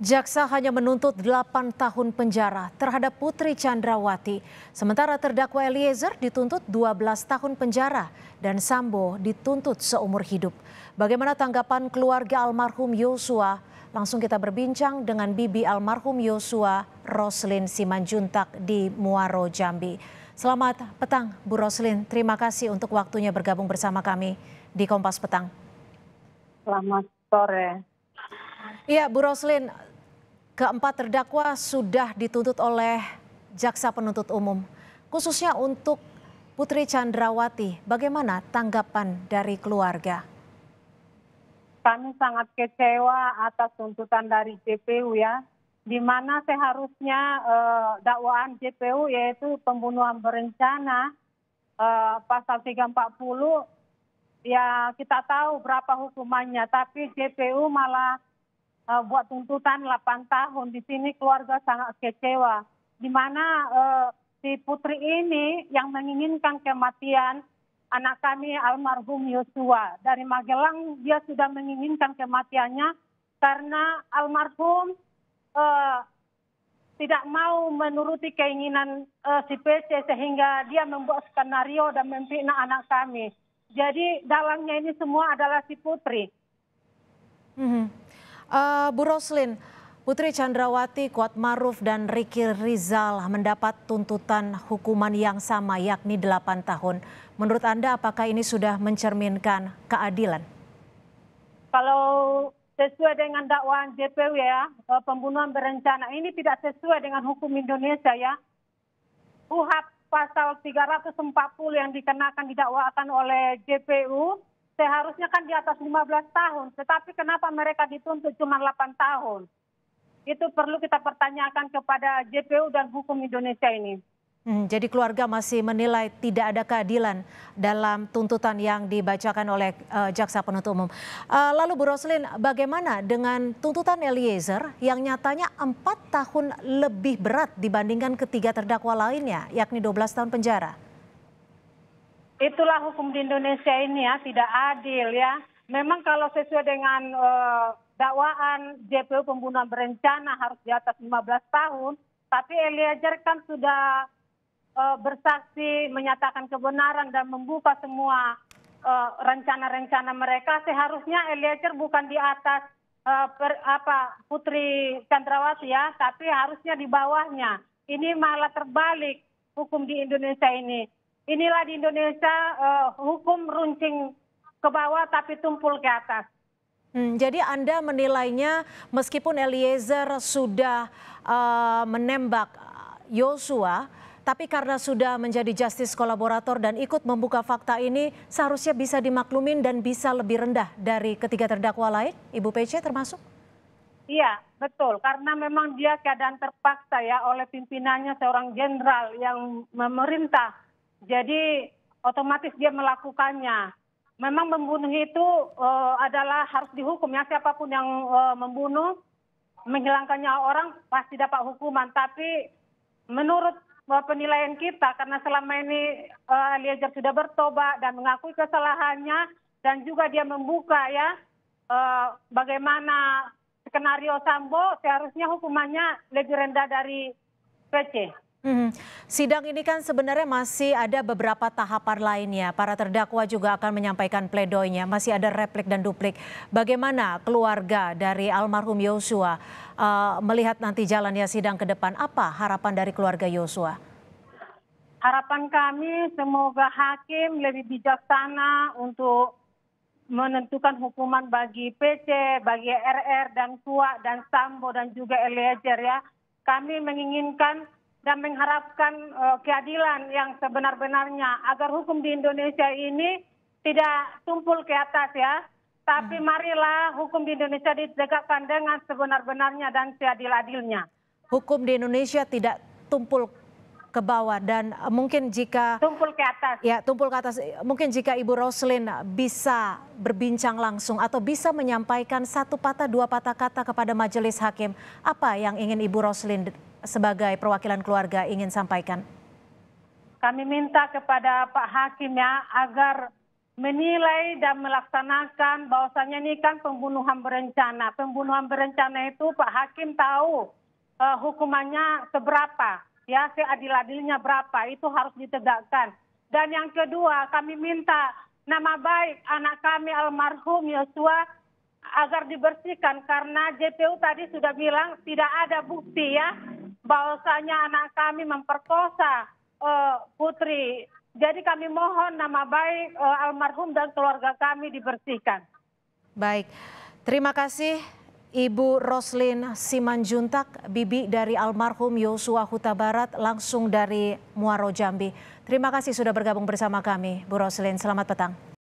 Jaksa hanya menuntut 8 tahun penjara terhadap Putri Chandrawati, sementara terdakwa Eliezer dituntut 12 tahun penjara dan Sambo dituntut seumur hidup. Bagaimana tanggapan keluarga almarhum Yosua? Langsung kita berbincang dengan bibi almarhum Yosua, Roslin Simanjuntak di Muaro Jambi. Selamat petang, Bu Roslin. Terima kasih untuk waktunya bergabung bersama kami di Kompas Petang. Selamat sore. Iya, Bu Roslin, Keempat terdakwa sudah dituntut oleh jaksa penuntut umum, khususnya untuk Putri Chandrawati. Bagaimana tanggapan dari keluarga? Kami sangat kecewa atas tuntutan dari JPU ya, di mana seharusnya eh, dakwaan JPU yaitu pembunuhan berencana eh, pasal 340 ya kita tahu berapa hukumannya, tapi JPU malah Eh, buat tuntutan 8 tahun. Di sini keluarga sangat kecewa. Di mana uh, si putri ini yang menginginkan kematian anak kami almarhum Yosua. Dari Magelang dia sudah menginginkan kematiannya karena almarhum uh, tidak mau menuruti keinginan uh, si PC sehingga dia membuat skenario dan memfitnah anak kami. Jadi dalangnya ini semua adalah si Putri. Mm -hmm. Uh, Bu Roslin, Putri Chandrawati, Kuat Maruf, dan Riki Rizal mendapat tuntutan hukuman yang sama yakni 8 tahun. Menurut Anda apakah ini sudah mencerminkan keadilan? Kalau sesuai dengan dakwaan JPU ya, eh, pembunuhan berencana ini tidak sesuai dengan hukum Indonesia ya. UHAP pasal 340 yang dikenakan didakwakan oleh JPU seharusnya kan di atas 15 tahun, tetapi kenapa mereka dituntut cuma 8 tahun? Itu perlu kita pertanyakan kepada JPU dan hukum Indonesia ini. Hmm, jadi keluarga masih menilai tidak ada keadilan dalam tuntutan yang dibacakan oleh uh, jaksa penuntut umum. Uh, lalu Bu Roslin, bagaimana dengan tuntutan Eliezer yang nyatanya 4 tahun lebih berat dibandingkan ketiga terdakwa lainnya, yakni 12 tahun penjara? itulah hukum di Indonesia ini ya tidak adil ya. Memang kalau sesuai dengan uh, dakwaan JPU pembunuhan berencana harus di atas 15 tahun, tapi Eliezer kan sudah uh, bersaksi menyatakan kebenaran dan membuka semua eh, rencana-rencana uh, mereka. Seharusnya Eliezer bukan di atas uh, per, apa Putri Chandrawati ya, tapi harusnya di bawahnya. Ini malah terbalik hukum di Indonesia ini inilah di Indonesia uh, hukum runcing ke bawah tapi tumpul ke atas. Hmm, jadi Anda menilainya meskipun Eliezer sudah uh, menembak Yosua, eh, tapi karena sudah menjadi justice kolaborator dan ikut membuka fakta ini seharusnya bisa dimaklumin dan bisa lebih rendah dari ketiga terdakwa lain, Ibu PC termasuk? Iya, betul. Karena memang dia keadaan terpaksa ya oleh pimpinannya seorang jenderal yang memerintah jadi otomatis dia melakukannya memang membunuh itu eh, adalah harus dihukum ya siapapun yang eh, membunuh menghilangkannya orang pasti dapat hukuman tapi menurut eh, penilaian kita karena selama ini Eliezer sudah bertobat dan mengakui kesalahannya dan juga dia membuka ya bagaimana skenario Sambo seharusnya hukumannya lebih rendah dari PC. Mm -hmm. Sidang ini kan sebenarnya masih ada beberapa tahapan lainnya. Para terdakwa juga akan menyampaikan pledoinya. Masih ada replik dan duplik. Bagaimana keluarga dari almarhum Yosua uh, melihat nanti jalannya sidang ke depan? Apa harapan dari keluarga Yosua? Harapan kami semoga hakim lebih bijaksana untuk menentukan hukuman bagi PC, bagi RR dan Tua dan Sambo dan juga Eliezer ya. Kami menginginkan dan mengharapkan uh, keadilan yang sebenar-benarnya agar hukum di Indonesia ini tidak tumpul ke atas ya. Tapi hmm. marilah hukum di Indonesia ditegakkan dengan sebenar-benarnya dan seadil-adilnya. Hukum di Indonesia tidak tumpul ke bawah dan eh, mungkin jika tumpul ke atas. Ya, tumpul ke atas. Mungkin jika Ibu Roslin bisa berbincang langsung atau bisa menyampaikan satu patah dua patah kata kepada majelis hakim, apa yang ingin Ibu Roslin sebagai perwakilan keluarga ingin sampaikan? Kami minta kepada Pak Hakim ya agar menilai dan melaksanakan bahwasannya ini kan pembunuhan berencana. Pembunuhan berencana itu Pak Hakim tahu uh, hukumannya seberapa, ya seadil-adilnya berapa, itu harus ditegakkan. Dan yang kedua, kami minta nama baik anak kami almarhum Yosua agar dibersihkan karena JPU tadi sudah bilang tidak ada bukti ya bahwasanya anak kami memperkosa uh, putri. Jadi kami mohon nama baik uh, almarhum dan keluarga kami dibersihkan. Baik, terima kasih Ibu Roslin Simanjuntak, bibi dari almarhum Yosua Huta Barat langsung dari Muaro Jambi. Terima kasih sudah bergabung bersama kami, Bu Roslin. Selamat petang.